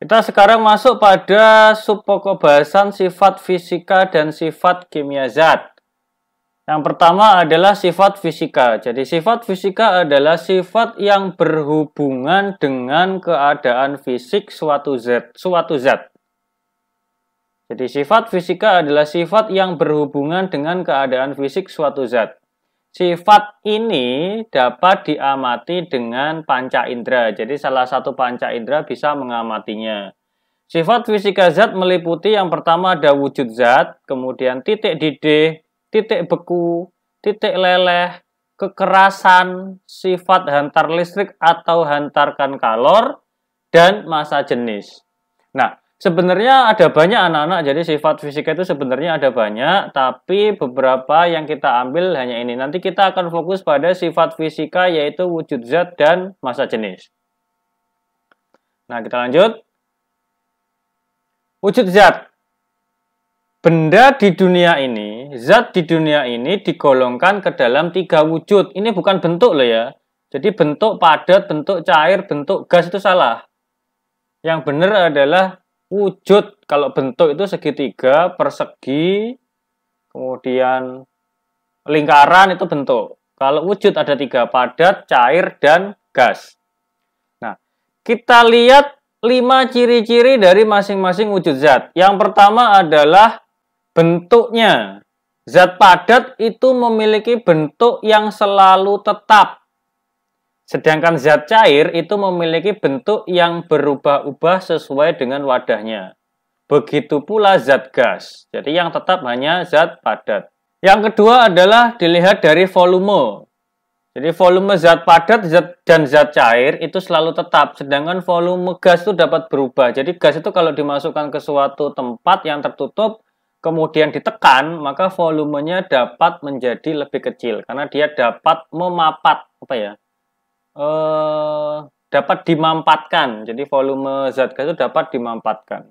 Kita sekarang masuk pada sub pokok bahasan sifat fisika dan sifat kimia zat. Yang pertama adalah sifat fisika. Jadi sifat fisika adalah sifat yang berhubungan dengan keadaan fisik suatu zat, suatu zat. Jadi sifat fisika adalah sifat yang berhubungan dengan keadaan fisik suatu zat. Sifat ini dapat diamati dengan panca indera. Jadi salah satu panca indera bisa mengamatinya. Sifat fisika zat meliputi yang pertama ada wujud zat, kemudian titik didih, titik beku, titik leleh, kekerasan, sifat hantar listrik atau hantarkan kalor, dan masa jenis. Nah, Sebenarnya ada banyak anak-anak, jadi sifat fisika itu sebenarnya ada banyak, tapi beberapa yang kita ambil hanya ini. Nanti kita akan fokus pada sifat fisika yaitu wujud zat dan masa jenis. Nah, kita lanjut. Wujud zat. Benda di dunia ini, zat di dunia ini digolongkan ke dalam tiga wujud. Ini bukan bentuk loh ya. Jadi bentuk padat, bentuk cair, bentuk gas itu salah. Yang benar adalah wujud kalau bentuk itu segitiga, persegi, kemudian lingkaran itu bentuk. Kalau wujud ada tiga, padat, cair, dan gas. Nah, kita lihat lima ciri-ciri dari masing-masing wujud zat. Yang pertama adalah bentuknya. Zat padat itu memiliki bentuk yang selalu tetap. Sedangkan zat cair itu memiliki bentuk yang berubah-ubah sesuai dengan wadahnya. Begitu pula zat gas, jadi yang tetap hanya zat padat. Yang kedua adalah dilihat dari volume. Jadi volume zat padat zat, dan zat cair itu selalu tetap, sedangkan volume gas itu dapat berubah. Jadi gas itu kalau dimasukkan ke suatu tempat yang tertutup, kemudian ditekan, maka volumenya dapat menjadi lebih kecil, karena dia dapat memapat, apa ya, eh, dapat dimampatkan. Jadi volume zat gas itu dapat dimampatkan.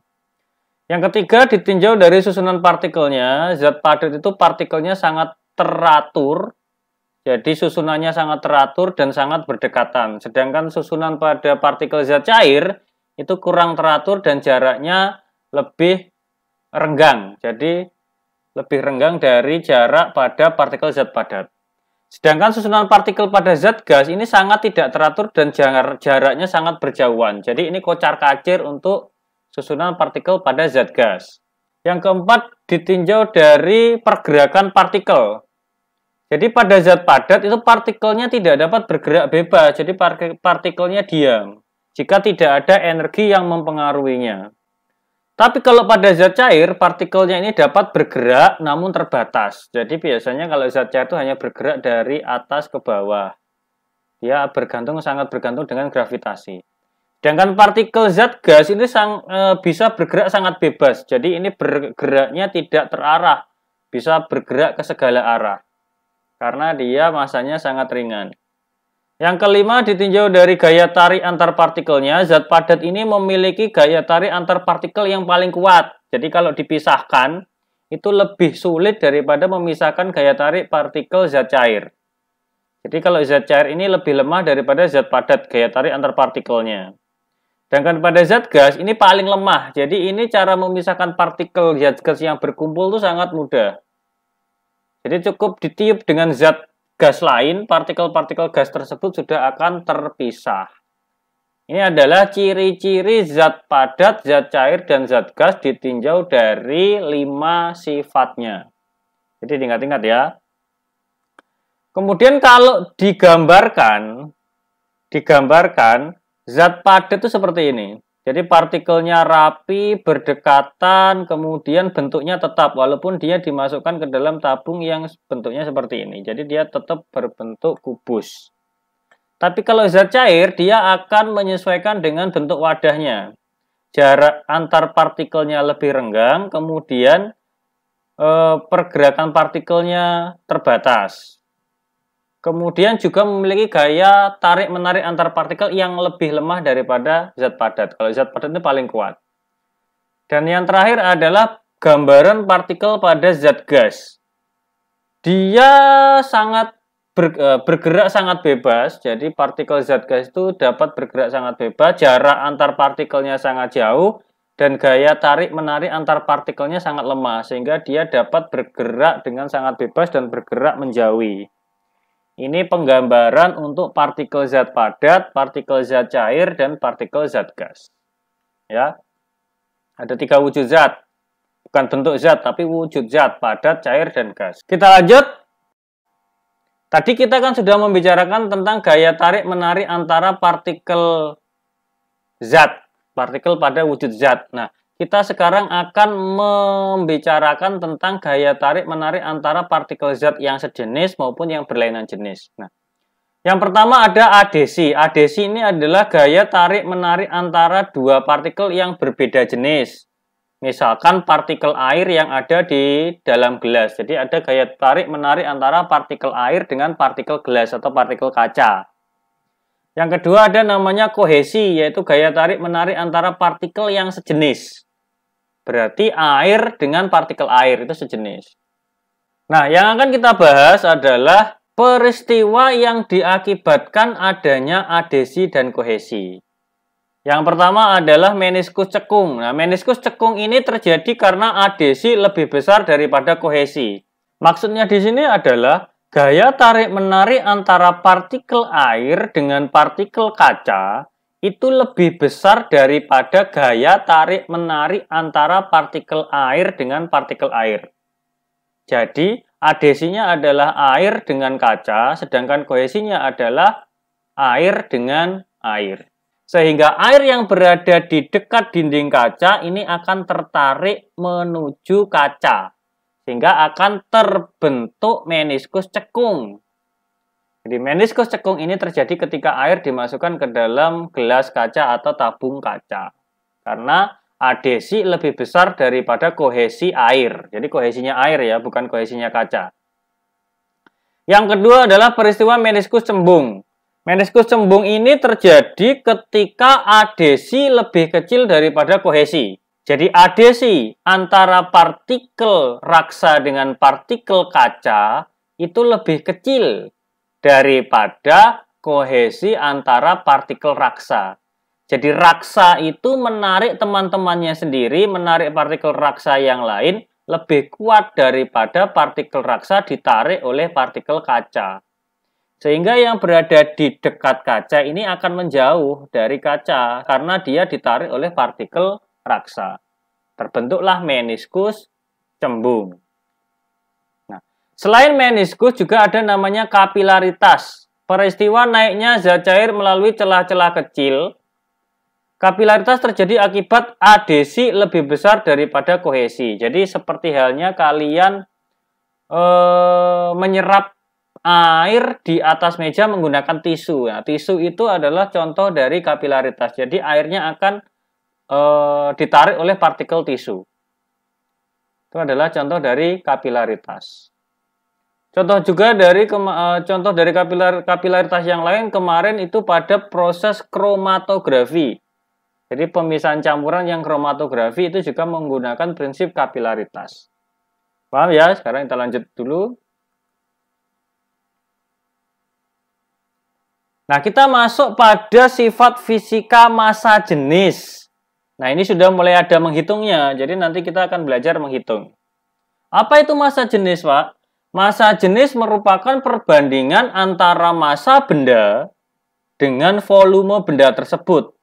Yang ketiga, ditinjau dari susunan partikelnya. Zat padat itu partikelnya sangat teratur, jadi susunannya sangat teratur dan sangat berdekatan. Sedangkan susunan pada partikel zat cair itu kurang teratur dan jaraknya lebih renggang. Jadi lebih renggang dari jarak pada partikel zat padat. Sedangkan susunan partikel pada zat gas ini sangat tidak teratur dan jar jaraknya sangat berjauhan. Jadi ini kocar kacir untuk susunan partikel pada zat gas. Yang keempat, ditinjau dari pergerakan partikel. Jadi pada zat padat itu partikelnya tidak dapat bergerak bebas, jadi partikelnya diam. Jika tidak ada energi yang mempengaruhinya. Tapi kalau pada zat cair, partikelnya ini dapat bergerak namun terbatas. Jadi biasanya kalau zat cair itu hanya bergerak dari atas ke bawah. Ya bergantung sangat bergantung dengan gravitasi. Sedangkan partikel zat gas ini sang, e, bisa bergerak sangat bebas. Jadi ini bergeraknya tidak terarah, bisa bergerak ke segala arah. Karena dia masanya sangat ringan. Yang kelima, ditinjau dari gaya tarik antar partikelnya, zat padat ini memiliki gaya tarik antar partikel yang paling kuat. Jadi kalau dipisahkan, itu lebih sulit daripada memisahkan gaya tarik partikel zat cair. Jadi kalau zat cair ini lebih lemah daripada zat padat, gaya tarik antar partikelnya. Sedangkan pada zat gas ini paling lemah. Jadi ini cara memisahkan partikel zat gas yang berkumpul itu sangat mudah. Jadi cukup ditiup dengan zat gas lain, partikel-partikel gas tersebut sudah akan terpisah. Ini adalah ciri-ciri zat padat, zat cair, dan zat gas ditinjau dari lima sifatnya. Jadi tingkat ingat ya. Kemudian kalau digambarkan, digambarkan zat padat itu seperti ini. Jadi partikelnya rapi, berdekatan, kemudian bentuknya tetap walaupun dia dimasukkan ke dalam tabung yang bentuknya seperti ini. Jadi dia tetap berbentuk kubus. Tapi kalau zat cair, dia akan menyesuaikan dengan bentuk wadahnya. Jarak antar partikelnya lebih renggang, kemudian eh, pergerakan partikelnya terbatas. Kemudian juga memiliki gaya tarik-menarik antar partikel yang lebih lemah daripada zat padat. Kalau zat padat itu paling kuat. Dan yang terakhir adalah gambaran partikel pada zat gas. Dia sangat e, bergerak sangat bebas, jadi partikel zat gas itu dapat bergerak sangat bebas, jarak antar partikelnya sangat jauh, dan gaya tarik-menarik antar partikelnya sangat lemah, sehingga dia dapat bergerak dengan sangat bebas dan bergerak menjauhi. Ini penggambaran untuk partikel zat padat, partikel zat cair, dan partikel zat gas. Ya, ada tiga wujud zat, bukan bentuk zat, tapi wujud zat padat, cair, dan gas. Kita lanjut. Tadi kita kan sudah membicarakan tentang gaya tarik menarik antara partikel zat, partikel pada wujud zat. Nah, kita sekarang akan membicarakan tentang gaya tarik menarik antara partikel zat yang sejenis maupun yang berlainan jenis. Nah, yang pertama ada adesi. Adesi ini adalah gaya tarik menarik antara dua partikel yang berbeda jenis. Misalkan partikel air yang ada di dalam gelas. Jadi ada gaya tarik menarik antara partikel air dengan partikel gelas atau partikel kaca. Yang kedua ada namanya kohesi, yaitu gaya tarik menarik antara partikel yang sejenis. Berarti air dengan partikel air itu sejenis. Nah, yang akan kita bahas adalah peristiwa yang diakibatkan adanya adesi dan kohesi. Yang pertama adalah meniskus cekung. Nah, meniskus cekung ini terjadi karena adesi lebih besar daripada kohesi. Maksudnya di sini adalah gaya tarik-menarik antara partikel air dengan partikel kaca itu lebih besar daripada gaya tarik-menarik antara partikel air dengan partikel air. Jadi, adhesinya adalah air dengan kaca, sedangkan kohesinya adalah air dengan air. Sehingga air yang berada di dekat dinding kaca ini akan tertarik menuju kaca. Sehingga akan terbentuk meniskus cekung jadi meniskus cekung ini terjadi ketika air dimasukkan ke dalam gelas kaca atau tabung kaca. Karena adhesi lebih besar daripada kohesi air. Jadi kohesinya air ya, bukan kohesinya kaca. Yang kedua adalah peristiwa meniskus cembung. Meniskus cembung ini terjadi ketika adhesi lebih kecil daripada kohesi. Jadi adhesi antara partikel raksa dengan partikel kaca itu lebih kecil daripada kohesi antara partikel raksa. Jadi raksa itu menarik teman-temannya sendiri, menarik partikel raksa yang lain lebih kuat daripada partikel raksa ditarik oleh partikel kaca. Sehingga yang berada di dekat kaca ini akan menjauh dari kaca karena dia ditarik oleh partikel raksa. Terbentuklah meniskus cembung. Selain meniskus juga ada namanya kapilaritas. Peristiwa naiknya zat cair melalui celah-celah kecil. Kapilaritas terjadi akibat adesi lebih besar daripada kohesi. Jadi seperti halnya kalian e, menyerap air di atas meja menggunakan tisu. Nah, tisu itu adalah contoh dari kapilaritas. Jadi airnya akan e, ditarik oleh partikel tisu. Itu adalah contoh dari kapilaritas. Contoh juga dari eh, contoh dari kapilar kapilaritas yang lain kemarin itu pada proses kromatografi. Jadi pemisahan campuran yang kromatografi itu juga menggunakan prinsip kapilaritas. Paham ya? Sekarang kita lanjut dulu. Nah, kita masuk pada sifat fisika massa jenis. Nah, ini sudah mulai ada menghitungnya. Jadi nanti kita akan belajar menghitung. Apa itu massa jenis, Pak? Masa jenis merupakan perbandingan antara massa benda dengan volume benda tersebut.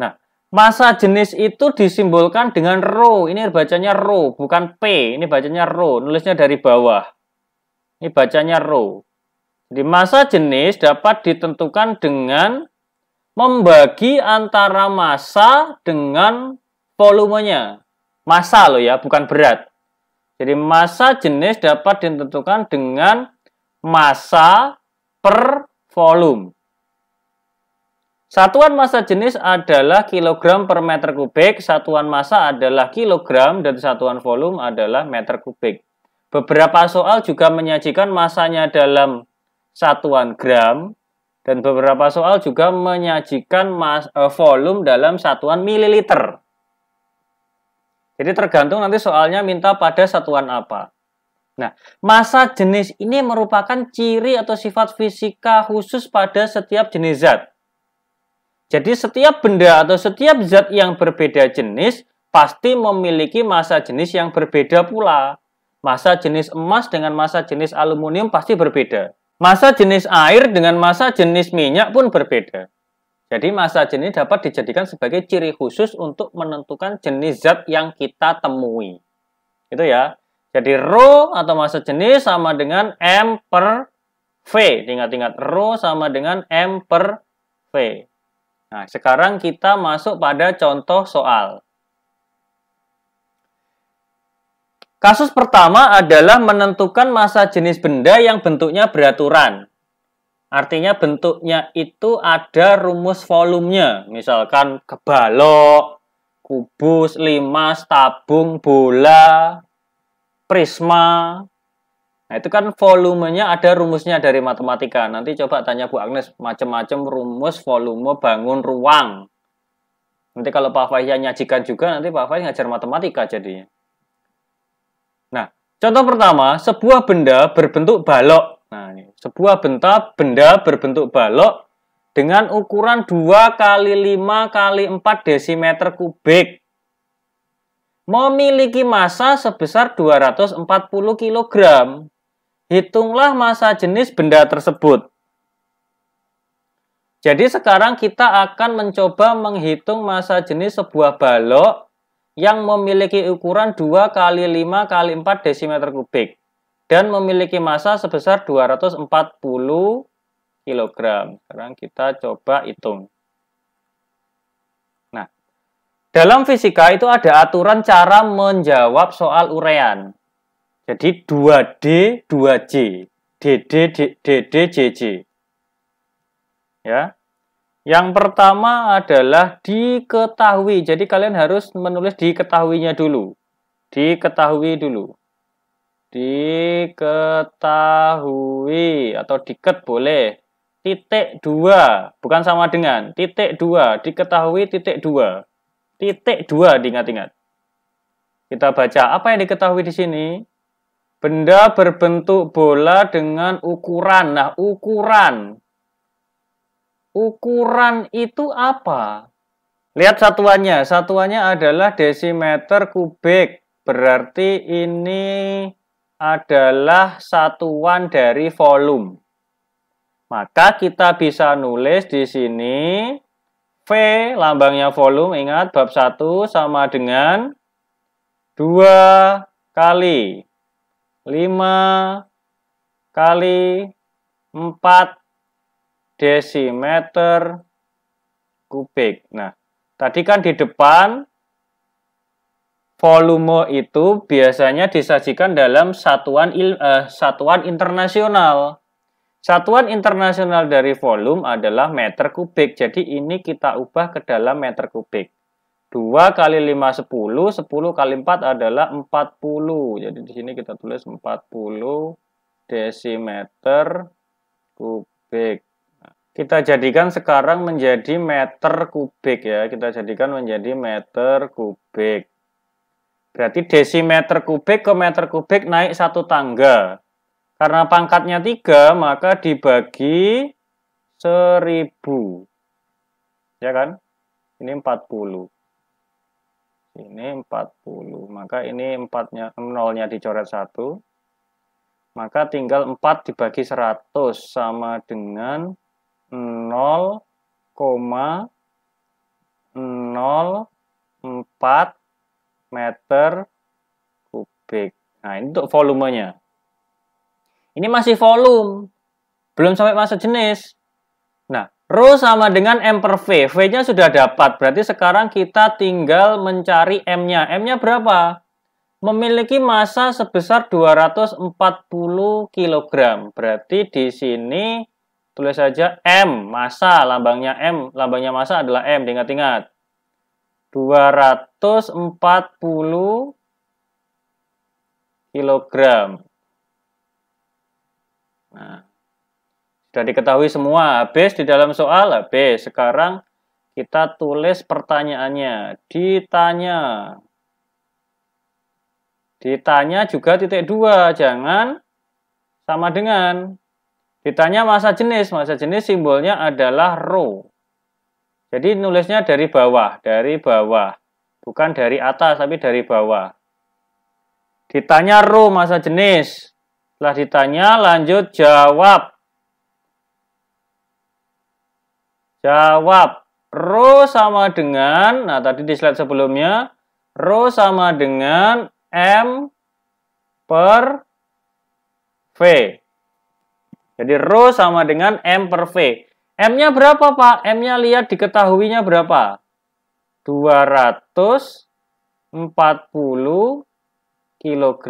Nah, massa jenis itu disimbolkan dengan rho. Ini bacanya rho, bukan P. Ini bacanya rho, nulisnya dari bawah. Ini bacanya rho. Di massa jenis dapat ditentukan dengan membagi antara massa dengan volumenya. Massa loh ya, bukan berat. Jadi masa jenis dapat ditentukan dengan masa per volume. Satuan masa jenis adalah kilogram per meter kubik, satuan masa adalah kilogram, dan satuan volume adalah meter kubik. Beberapa soal juga menyajikan masanya dalam satuan gram, dan beberapa soal juga menyajikan mas, eh, volume dalam satuan mililiter. Jadi tergantung nanti soalnya minta pada satuan apa. Nah, masa jenis ini merupakan ciri atau sifat fisika khusus pada setiap jenis zat. Jadi setiap benda atau setiap zat yang berbeda jenis pasti memiliki masa jenis yang berbeda pula. Masa jenis emas dengan masa jenis aluminium pasti berbeda. Masa jenis air dengan masa jenis minyak pun berbeda. Jadi masa jenis dapat dijadikan sebagai ciri khusus untuk menentukan jenis zat yang kita temui. Itu ya. Jadi rho atau masa jenis sama dengan m per v. Ingat-ingat rho sama dengan m per v. Nah, sekarang kita masuk pada contoh soal. Kasus pertama adalah menentukan masa jenis benda yang bentuknya beraturan. Artinya bentuknya itu ada rumus volumenya. Misalkan kebalok, kubus, limas, tabung, bola, prisma. Nah, itu kan volumenya ada rumusnya dari matematika. Nanti coba tanya Bu Agnes macam-macam rumus volume bangun ruang. Nanti kalau Pak Faiz nyajikan juga nanti Pak Faiz ngajar matematika jadinya. Nah, contoh pertama, sebuah benda berbentuk balok. Nah, ini sebuah bentar benda berbentuk balok dengan ukuran 2 kali 5 kali 4 desimeter kubik. Memiliki massa sebesar 240 kg. Hitunglah massa jenis benda tersebut. Jadi sekarang kita akan mencoba menghitung massa jenis sebuah balok yang memiliki ukuran 2 kali 5 kali 4 desimeter kubik dan memiliki massa sebesar 240 kg. Sekarang kita coba hitung. Nah, dalam fisika itu ada aturan cara menjawab soal urean. Jadi 2D, 2J. DD, DD, JJ. Ya. Yang pertama adalah diketahui. Jadi kalian harus menulis diketahuinya dulu. Diketahui dulu diketahui atau diket boleh titik dua bukan sama dengan titik dua diketahui titik dua titik dua diingat-ingat kita baca apa yang diketahui di sini benda berbentuk bola dengan ukuran nah ukuran ukuran itu apa lihat satuannya satuannya adalah desimeter kubik berarti ini adalah satuan dari volume. Maka kita bisa nulis di sini V lambangnya volume, ingat bab 1 sama dengan 2 kali 5 kali 4 desimeter kubik. Nah, tadi kan di depan volume itu biasanya disajikan dalam satuan il, uh, satuan internasional. Satuan internasional dari volume adalah meter kubik. Jadi ini kita ubah ke dalam meter kubik. 2 kali 5 10, 10 kali 4 adalah 40. Jadi di sini kita tulis 40 desimeter kubik. Kita jadikan sekarang menjadi meter kubik ya. Kita jadikan menjadi meter kubik. Berarti desimeter kubik ke meter kubik naik satu tangga. Karena pangkatnya 3, maka dibagi 1000. Ya kan? Ini 40. Ini 40. Maka ini 4-nya 0-nya dicoret 1. Maka tinggal 4 dibagi 100 sama dengan 0,04 meter kubik. Nah, ini untuk volumenya. Ini masih volume. Belum sampai masa jenis. Nah, Rho sama dengan M per V. V-nya sudah dapat. Berarti sekarang kita tinggal mencari M-nya. M-nya berapa? memiliki massa sebesar 240 kg. Berarti di sini tulis saja M, massa, lambangnya M, lambangnya massa adalah M, ingat ingat 240 kg. Nah, sudah diketahui semua, habis di dalam soal, habis. Sekarang kita tulis pertanyaannya. Ditanya. Ditanya juga titik dua, jangan sama dengan. Ditanya masa jenis, masa jenis simbolnya adalah row. Jadi nulisnya dari bawah, dari bawah. Bukan dari atas, tapi dari bawah. Ditanya ru masa jenis. Setelah ditanya, lanjut jawab. Jawab. ro sama dengan, nah tadi di slide sebelumnya, ro sama dengan M per V. Jadi ro sama dengan M per V. M-nya berapa, Pak? M-nya lihat diketahuinya berapa? 240 kg.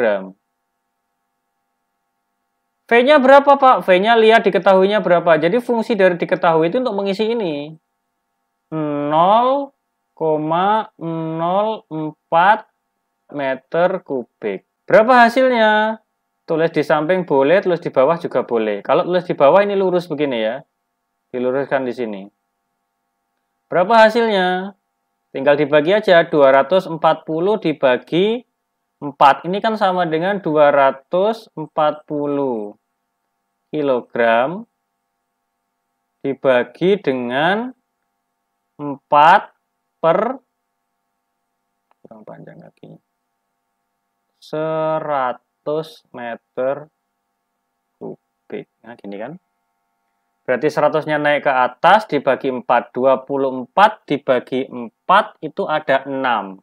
V-nya berapa, Pak? V-nya lihat diketahuinya berapa. Jadi fungsi dari diketahui itu untuk mengisi ini. 0,04 meter kubik. Berapa hasilnya? Tulis di samping boleh, tulis di bawah juga boleh. Kalau tulis di bawah ini lurus begini ya diluruskan di sini. Berapa hasilnya? Tinggal dibagi aja 240 dibagi 4. Ini kan sama dengan 240 kg dibagi dengan 4 per kurang panjang lagi. 100 meter kubik. Nah, gini kan. Berarti 100-nya naik ke atas dibagi 4. 24 dibagi 4 itu ada 6. 6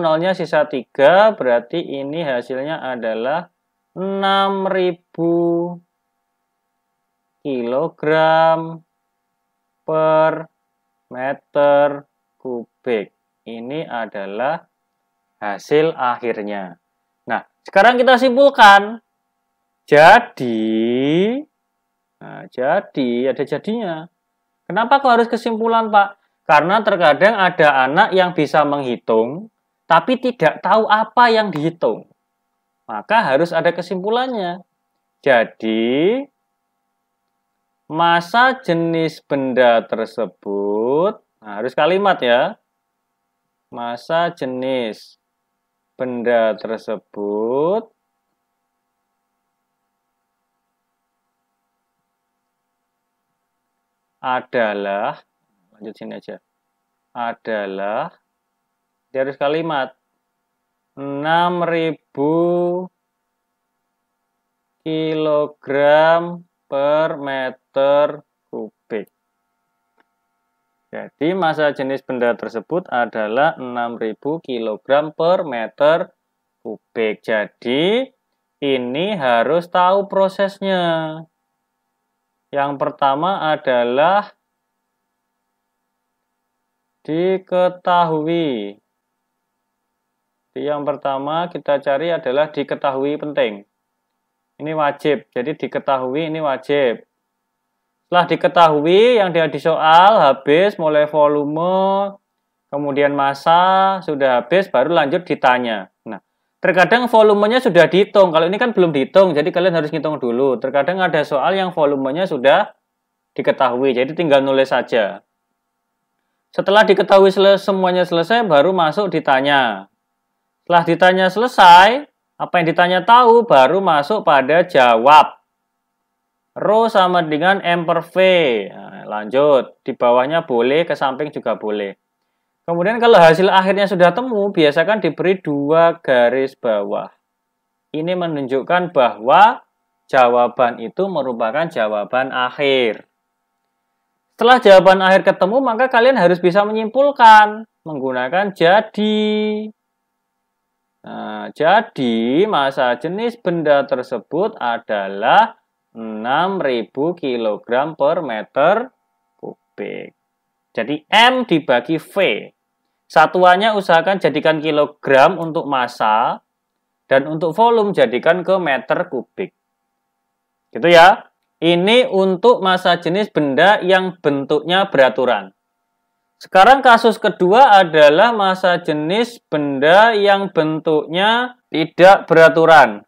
nolnya sisa 3 berarti ini hasilnya adalah 6000 kilogram per meter kubik. Ini adalah hasil akhirnya. Nah, sekarang kita simpulkan. Jadi, Nah, jadi ya ada jadinya. Kenapa kok harus kesimpulan, Pak? Karena terkadang ada anak yang bisa menghitung, tapi tidak tahu apa yang dihitung. Maka harus ada kesimpulannya. Jadi, masa jenis benda tersebut, nah harus kalimat ya, masa jenis benda tersebut adalah lanjut sini aja adalah di harus kalimat 6000 kilogram per meter kubik. Jadi massa jenis benda tersebut adalah 6000 kilogram per meter kubik. Jadi ini harus tahu prosesnya. Yang pertama adalah diketahui. Yang pertama kita cari adalah diketahui penting. Ini wajib. Jadi diketahui ini wajib. Setelah diketahui yang dia di soal habis mulai volume, kemudian masa sudah habis baru lanjut ditanya. Terkadang volumenya sudah dihitung. Kalau ini kan belum dihitung, jadi kalian harus ngitung dulu. Terkadang ada soal yang volumenya sudah diketahui, jadi tinggal nulis saja. Setelah diketahui sel semuanya selesai, baru masuk ditanya. Setelah ditanya selesai, apa yang ditanya tahu, baru masuk pada jawab. Rho sama dengan M per V. Nah, lanjut, di bawahnya boleh, ke samping juga boleh. Kemudian kalau hasil akhirnya sudah temu, biasakan diberi dua garis bawah. Ini menunjukkan bahwa jawaban itu merupakan jawaban akhir. Setelah jawaban akhir ketemu, maka kalian harus bisa menyimpulkan menggunakan jadi. Nah, jadi masa jenis benda tersebut adalah 6.000 kg per meter kubik. Jadi M dibagi V. Satuannya usahakan jadikan kilogram untuk massa, dan untuk volume jadikan ke meter kubik. Gitu ya. Ini untuk massa jenis benda yang bentuknya beraturan. Sekarang kasus kedua adalah massa jenis benda yang bentuknya tidak beraturan.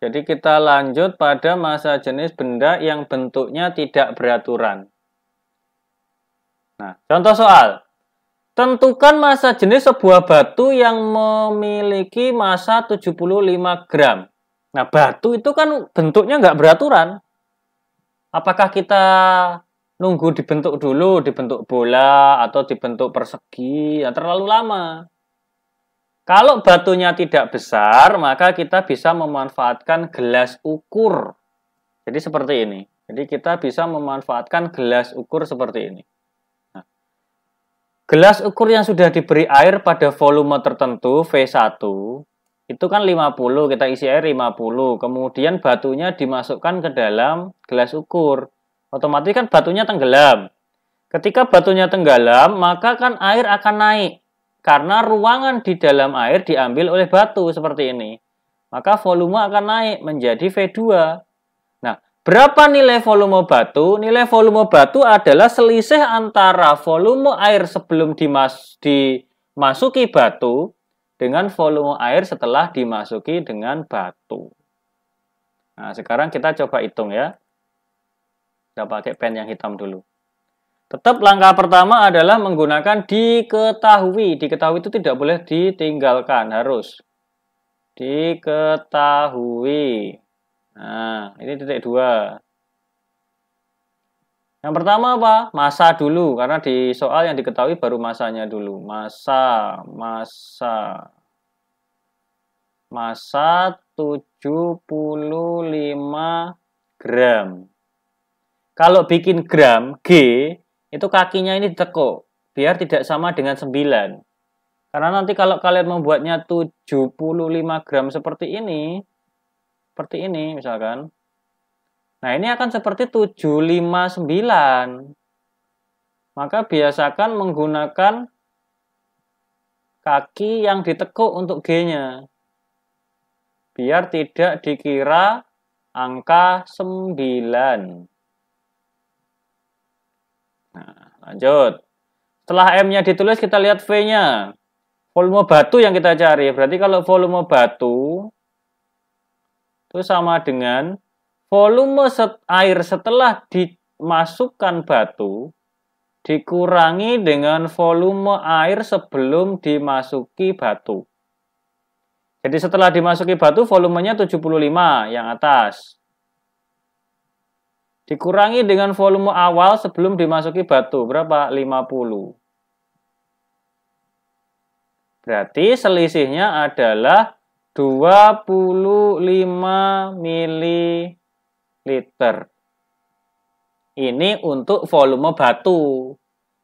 Jadi kita lanjut pada massa jenis benda yang bentuknya tidak beraturan. Nah, contoh soal. Tentukan massa jenis sebuah batu yang memiliki massa 75 gram. Nah, batu itu kan bentuknya nggak beraturan. Apakah kita nunggu dibentuk dulu, dibentuk bola, atau dibentuk persegi, ya terlalu lama. Kalau batunya tidak besar, maka kita bisa memanfaatkan gelas ukur. Jadi seperti ini. Jadi kita bisa memanfaatkan gelas ukur seperti ini. Gelas ukur yang sudah diberi air pada volume tertentu V1 itu kan 50, kita isi air 50. Kemudian batunya dimasukkan ke dalam gelas ukur. Otomatis kan batunya tenggelam. Ketika batunya tenggelam, maka kan air akan naik karena ruangan di dalam air diambil oleh batu seperti ini. Maka volume akan naik menjadi V2. Berapa nilai volume batu? Nilai volume batu adalah selisih antara volume air sebelum dimas dimasuki batu dengan volume air setelah dimasuki dengan batu. Nah, sekarang kita coba hitung ya. Kita pakai pen yang hitam dulu. Tetap langkah pertama adalah menggunakan diketahui. Diketahui itu tidak boleh ditinggalkan, harus diketahui. Nah, ini titik dua. Yang pertama apa? Masa dulu, karena di soal yang diketahui baru masanya dulu. Masa, masa. Masa 75 gram. Kalau bikin gram, G, itu kakinya ini ditekuk. Biar tidak sama dengan 9. Karena nanti kalau kalian membuatnya 75 gram seperti ini, seperti ini misalkan. Nah, ini akan seperti 759. Maka biasakan menggunakan kaki yang ditekuk untuk G-nya. Biar tidak dikira angka 9. Nah, lanjut. Setelah M-nya ditulis, kita lihat V-nya. Volume batu yang kita cari. Berarti kalau volume batu, itu sama dengan volume air setelah dimasukkan batu dikurangi dengan volume air sebelum dimasuki batu. Jadi setelah dimasuki batu volumenya 75 yang atas. Dikurangi dengan volume awal sebelum dimasuki batu. Berapa? 50. Berarti selisihnya adalah 25 ml. Ini untuk volume batu.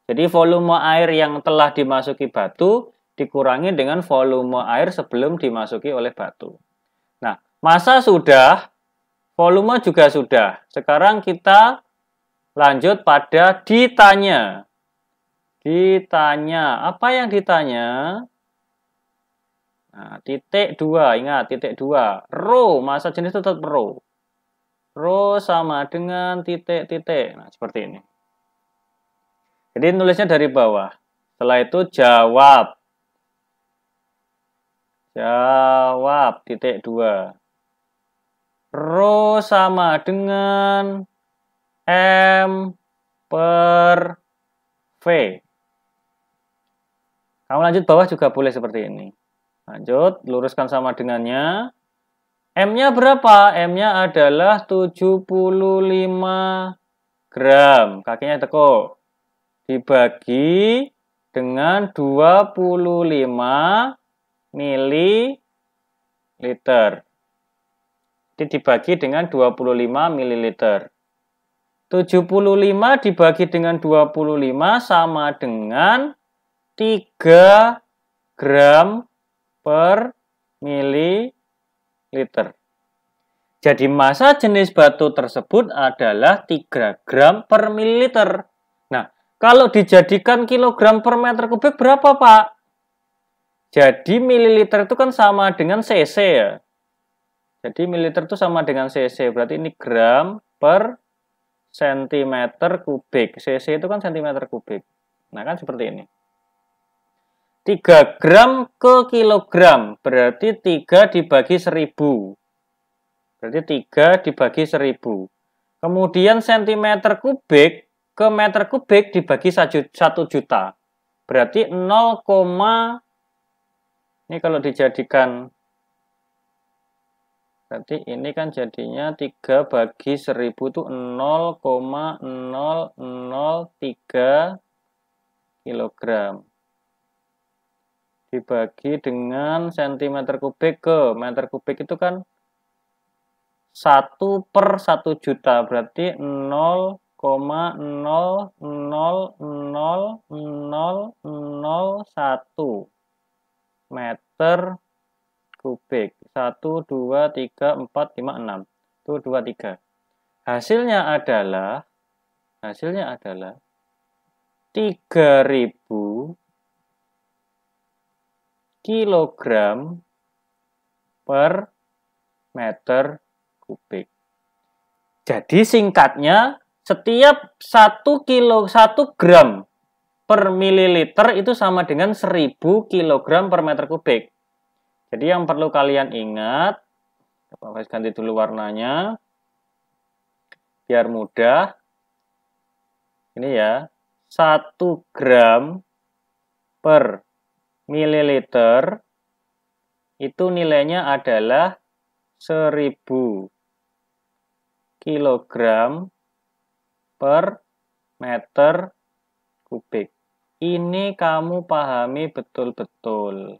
Jadi volume air yang telah dimasuki batu dikurangi dengan volume air sebelum dimasuki oleh batu. Nah, masa sudah, volume juga sudah. Sekarang kita lanjut pada ditanya. Ditanya, apa yang ditanya? Nah, titik dua, ingat titik dua. Row, masa jenis tetap row. Row sama dengan titik-titik. Nah, seperti ini. Jadi nulisnya dari bawah. Setelah itu jawab. Jawab, titik dua. Row sama dengan M per V. Kamu lanjut bawah juga boleh seperti ini. Lanjut, luruskan sama dengannya. M-nya berapa? M-nya adalah 75 gram. Kakinya tekuk. Dibagi dengan 25 mililiter. Jadi dibagi dengan 25 mililiter. 75 dibagi dengan 25 sama dengan 3 gram per mililiter. Jadi massa jenis batu tersebut adalah 3 gram per mililiter. Nah, kalau dijadikan kilogram per meter kubik berapa, Pak? Jadi mililiter itu kan sama dengan cc ya. Jadi mililiter itu sama dengan cc, berarti ini gram per sentimeter kubik. cc itu kan sentimeter kubik. Nah, kan seperti ini. 3 gram ke kilogram berarti 3 dibagi 1000. Berarti 3 dibagi 1000. Kemudian sentimeter kubik ke meter kubik dibagi 1 juta. Berarti 0, ini kalau dijadikan berarti ini kan jadinya 3 bagi 1000 itu 0,003 kilogram dibagi dengan cm kubik ke meter kubik itu kan 1 per 1 juta berarti 0,00001 meter kubik 1, 2, 3, 4, 5, 6 1, 2, 3 hasilnya adalah hasilnya adalah 3000 kilogram per meter kubik. Jadi singkatnya setiap 1 kilo 1 gram per mililiter itu sama dengan 1000 kilogram per meter kubik. Jadi yang perlu kalian ingat, saya ganti dulu warnanya biar mudah. Ini ya, 1 gram per mililiter itu nilainya adalah 1000 kilogram per meter kubik. Ini kamu pahami betul-betul.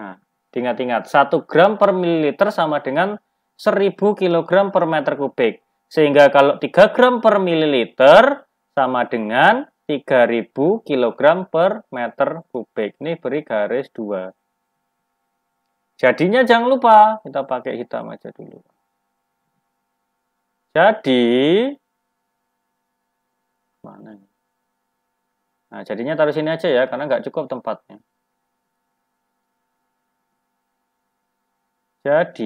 Nah, ingat-ingat, 1 gram per mililiter sama dengan 1000 kilogram per meter kubik. Sehingga kalau 3 gram per mililiter sama dengan 3000 kg per meter kubik. Ini beri garis 2. Jadinya jangan lupa, kita pakai hitam aja dulu. Jadi, mana ini? Nah, jadinya taruh sini aja ya, karena nggak cukup tempatnya. Jadi,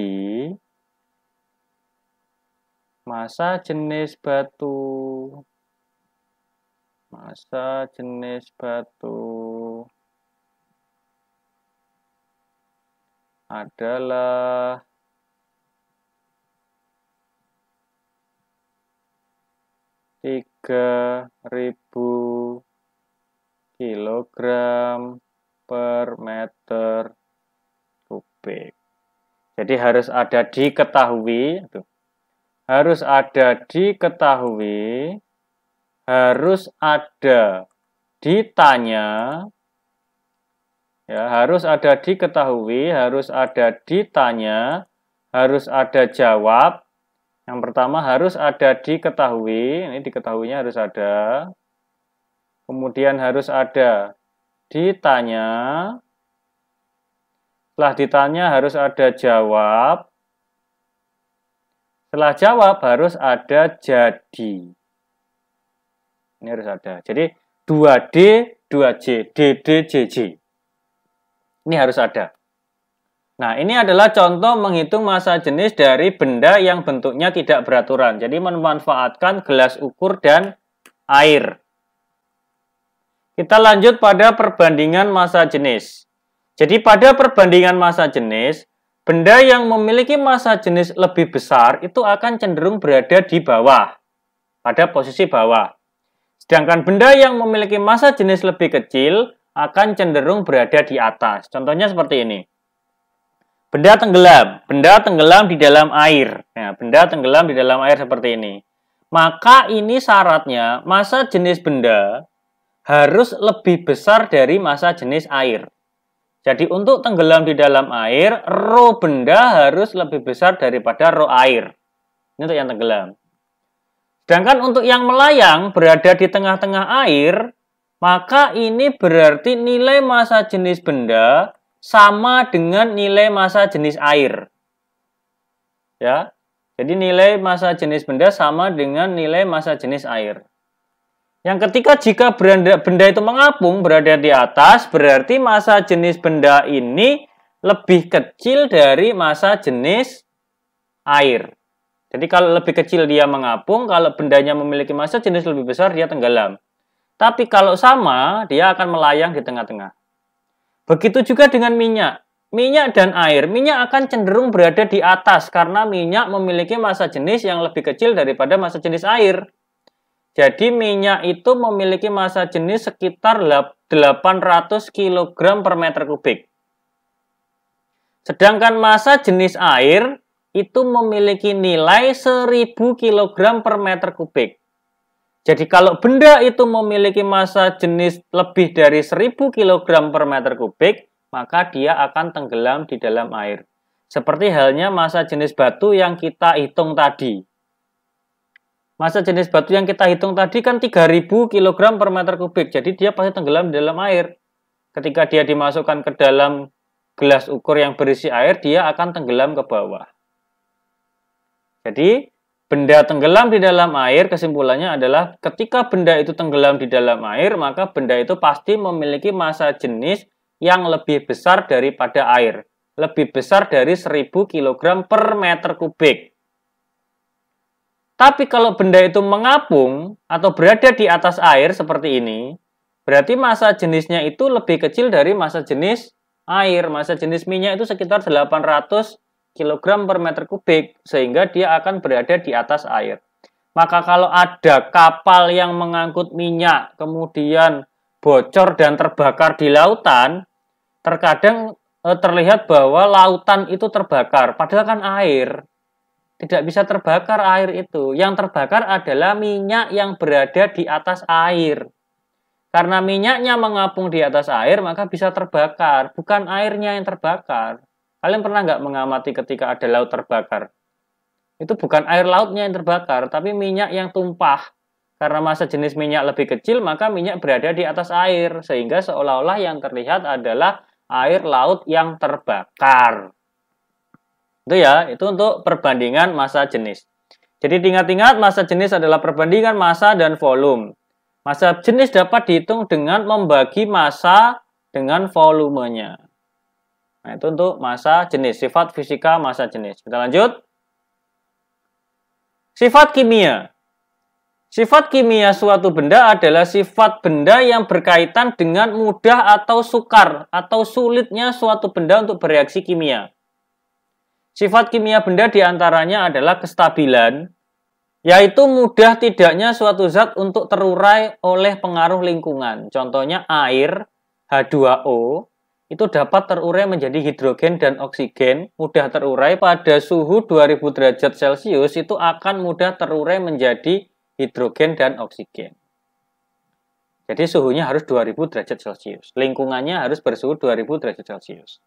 masa jenis batu masa jenis batu adalah tiga ribu kilogram per meter kubik. Jadi harus ada diketahui, harus ada diketahui harus ada ditanya ya harus ada diketahui, harus ada ditanya, harus ada jawab. Yang pertama harus ada diketahui, ini diketahuinya harus ada. Kemudian harus ada ditanya. Setelah ditanya harus ada jawab. Setelah jawab harus ada jadi. Ini harus ada. Jadi 2D, 2 j DD, JJ. Ini harus ada. Nah, ini adalah contoh menghitung masa jenis dari benda yang bentuknya tidak beraturan. Jadi memanfaatkan gelas ukur dan air. Kita lanjut pada perbandingan masa jenis. Jadi pada perbandingan masa jenis, benda yang memiliki masa jenis lebih besar itu akan cenderung berada di bawah, pada posisi bawah. Sedangkan benda yang memiliki massa jenis lebih kecil akan cenderung berada di atas. Contohnya seperti ini. Benda tenggelam, benda tenggelam di dalam air. Nah, benda tenggelam di dalam air seperti ini. Maka ini syaratnya massa jenis benda harus lebih besar dari massa jenis air. Jadi untuk tenggelam di dalam air, roh benda harus lebih besar daripada roh air. Ini untuk yang tenggelam. Sedangkan untuk yang melayang berada di tengah-tengah air, maka ini berarti nilai massa jenis benda sama dengan nilai massa jenis air. Ya. Jadi nilai massa jenis benda sama dengan nilai massa jenis air. Yang ketiga, jika benda, benda itu mengapung berada di atas, berarti massa jenis benda ini lebih kecil dari massa jenis air. Jadi kalau lebih kecil dia mengapung, kalau bendanya memiliki massa jenis lebih besar dia tenggelam. Tapi kalau sama, dia akan melayang di tengah-tengah. Begitu juga dengan minyak. Minyak dan air. Minyak akan cenderung berada di atas karena minyak memiliki massa jenis yang lebih kecil daripada massa jenis air. Jadi minyak itu memiliki massa jenis sekitar 800 kg per meter kubik. Sedangkan massa jenis air itu memiliki nilai 1000 kg per meter kubik. Jadi kalau benda itu memiliki massa jenis lebih dari 1000 kg per meter kubik, maka dia akan tenggelam di dalam air. Seperti halnya massa jenis batu yang kita hitung tadi. Massa jenis batu yang kita hitung tadi kan 3000 kg per meter kubik. Jadi dia pasti tenggelam di dalam air. Ketika dia dimasukkan ke dalam gelas ukur yang berisi air, dia akan tenggelam ke bawah. Jadi, benda tenggelam di dalam air kesimpulannya adalah ketika benda itu tenggelam di dalam air, maka benda itu pasti memiliki massa jenis yang lebih besar daripada air. Lebih besar dari 1000 kg per meter kubik. Tapi kalau benda itu mengapung atau berada di atas air seperti ini, berarti massa jenisnya itu lebih kecil dari massa jenis air. Massa jenis minyak itu sekitar 800 kilogram per meter kubik sehingga dia akan berada di atas air. Maka kalau ada kapal yang mengangkut minyak kemudian bocor dan terbakar di lautan, terkadang eh, terlihat bahwa lautan itu terbakar, padahal kan air. Tidak bisa terbakar air itu. Yang terbakar adalah minyak yang berada di atas air. Karena minyaknya mengapung di atas air, maka bisa terbakar, bukan airnya yang terbakar. Kalian pernah nggak mengamati ketika ada laut terbakar? Itu bukan air lautnya yang terbakar, tapi minyak yang tumpah. Karena masa jenis minyak lebih kecil, maka minyak berada di atas air. Sehingga seolah-olah yang terlihat adalah air laut yang terbakar. Itu ya, itu untuk perbandingan masa jenis. Jadi ingat-ingat masa jenis adalah perbandingan masa dan volume. Masa jenis dapat dihitung dengan membagi masa dengan volumenya. Nah, itu untuk masa jenis, sifat fisika masa jenis. Kita lanjut. Sifat kimia. Sifat kimia suatu benda adalah sifat benda yang berkaitan dengan mudah atau sukar atau sulitnya suatu benda untuk bereaksi kimia. Sifat kimia benda diantaranya adalah kestabilan, yaitu mudah tidaknya suatu zat untuk terurai oleh pengaruh lingkungan. Contohnya air, H2O, itu dapat terurai menjadi hidrogen dan oksigen, mudah terurai pada suhu 2000 derajat Celcius itu akan mudah terurai menjadi hidrogen dan oksigen. Jadi suhunya harus 2000 derajat Celcius. Lingkungannya harus bersuhu 2000 derajat Celcius.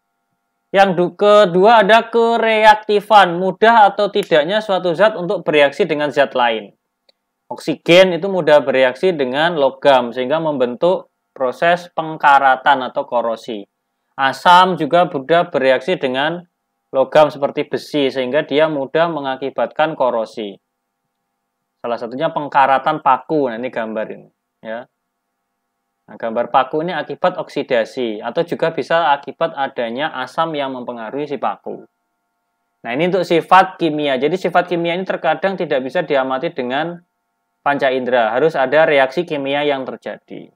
Yang kedua ada kereaktifan, mudah atau tidaknya suatu zat untuk bereaksi dengan zat lain. Oksigen itu mudah bereaksi dengan logam sehingga membentuk proses pengkaratan atau korosi. Asam juga mudah bereaksi dengan logam seperti besi sehingga dia mudah mengakibatkan korosi. Salah satunya pengkaratan paku. Nah, ini gambar ini, ya. Nah, gambar paku ini akibat oksidasi atau juga bisa akibat adanya asam yang mempengaruhi si paku. Nah, ini untuk sifat kimia. Jadi sifat kimia ini terkadang tidak bisa diamati dengan panca indera. Harus ada reaksi kimia yang terjadi.